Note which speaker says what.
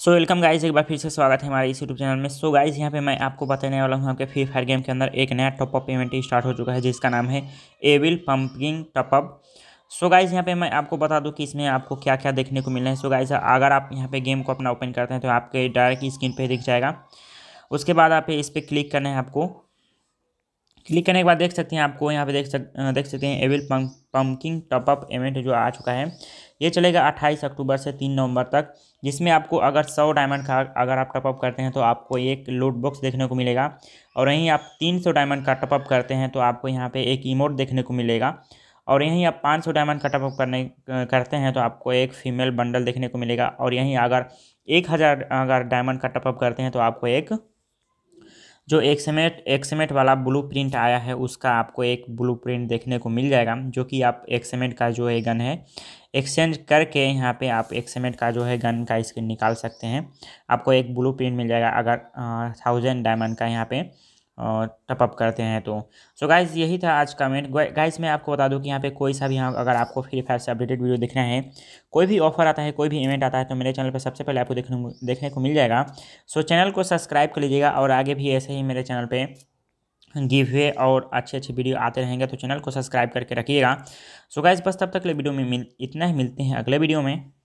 Speaker 1: so welcome guys एक बार फिर से स्वागत है हमारे इस यूट्यूब चैनल में सो so गाइज यहाँ पे मैं आपको बताने वाला हूँ आपके फ्री फायर गेम के अंदर एक नया टॉपअप इवेंट स्टार्ट हो चुका है जिसका नाम है evil pumping top up so guys यहाँ पे मैं आपको बता दूँ कि इसमें आपको क्या क्या देखने को मिलना है सो so गाइज अगर आप यहाँ पे गेम को अपना ओपन करते हैं तो आपके डायरेक्ट स्क्रीन पर दिख जाएगा उसके बाद आप इस पर क्लिक करना है आपको क्लिक करने के बाद देख सकते हैं आपको यहाँ पे देख सक देख सकते हैं एविल पंकिंग टॉपअप इवेंट जो आ चुका है ये चलेगा अट्ठाईस अक्टूबर से तीन नवंबर तक जिसमें आपको अगर सौ डायमंड का अगर आप टॉपअप करते हैं तो आपको एक लोड बॉक्स देखने को मिलेगा और यहीं आप तीन सौ डायमंड का टॉपअप करते हैं तो आपको यहाँ पर एक इमोट देखने को मिलेगा और यहीं आप पाँच सौ डायमंड का टॉपअप करने करते हैं तो आपको एक फीमेल बंडल देखने को मिलेगा और यहीं अगर एक हज़ार अगर डायमंड का टॉपअप करते हैं तो आपको एक जो एक्समेट एक्समेट वाला ब्लू प्रिंट आया है उसका आपको एक ब्लू प्रिंट देखने को मिल जाएगा जो कि आप एक्समेट का जो है गन है एक्सचेंज करके यहाँ पे आप एक सीमेंट का जो है गन का स्किन निकाल सकते हैं आपको एक ब्लू प्रिंट मिल जाएगा अगर थाउजेंड डायमंड का यहाँ पे टपअप करते हैं तो सो so गाइज यही था आज का मेंट गाइज मैं आपको बता दूं कि यहाँ पे कोई सा भी यहाँ अगर आपको फ्री फायर से अपडेटेड वीडियो देखना है कोई भी ऑफर आता है कोई भी इवेंट आता है तो मेरे चैनल पर सबसे पहले आपको देखने देखने को मिल जाएगा सो so, चैनल को सब्सक्राइब कर लीजिएगा और आगे भी ऐसे ही मेरे चैनल पर हुए और अच्छे अच्छे वीडियो आते रहेंगे तो चैनल को सब्सक्राइब करके रखिएगा सो गाइज बस तब तक अगले वीडियो में मिल इतना ही मिलते हैं अगले वीडियो में